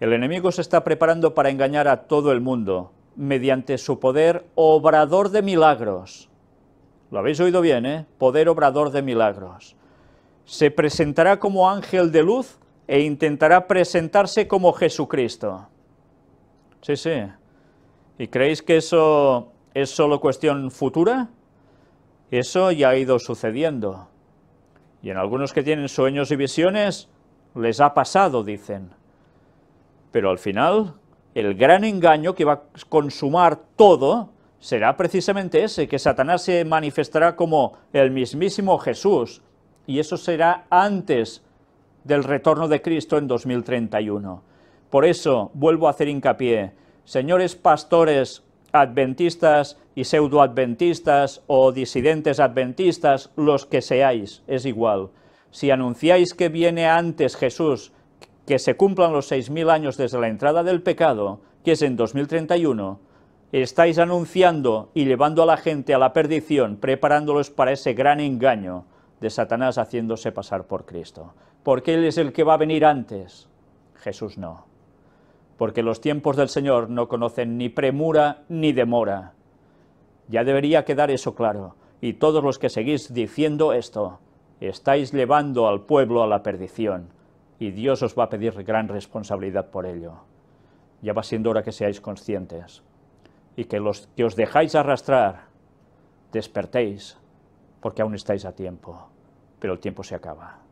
El enemigo se está preparando para engañar a todo el mundo mediante su poder obrador de milagros. Lo habéis oído bien, ¿eh? Poder obrador de milagros. Se presentará como ángel de luz e intentará presentarse como Jesucristo. Sí, sí. ¿Y creéis que eso es solo cuestión futura? Eso ya ha ido sucediendo. Y en algunos que tienen sueños y visiones, les ha pasado, dicen. Pero al final, el gran engaño que va a consumar todo será precisamente ese, que Satanás se manifestará como el mismísimo Jesús, y eso será antes del retorno de Cristo en 2031. Por eso vuelvo a hacer hincapié, señores pastores adventistas y pseudo-adventistas... o disidentes adventistas, los que seáis, es igual. Si anunciáis que viene antes Jesús que se cumplan los 6.000 años desde la entrada del pecado, que es en 2031, estáis anunciando y llevando a la gente a la perdición, preparándolos para ese gran engaño de Satanás haciéndose pasar por Cristo. Porque Él es el que va a venir antes. Jesús no. Porque los tiempos del Señor no conocen ni premura ni demora. Ya debería quedar eso claro. Y todos los que seguís diciendo esto, estáis llevando al pueblo a la perdición y Dios os va a pedir gran responsabilidad por ello. Ya va siendo hora que seáis conscientes y que los que os dejáis arrastrar despertéis, porque aún estáis a tiempo, pero el tiempo se acaba.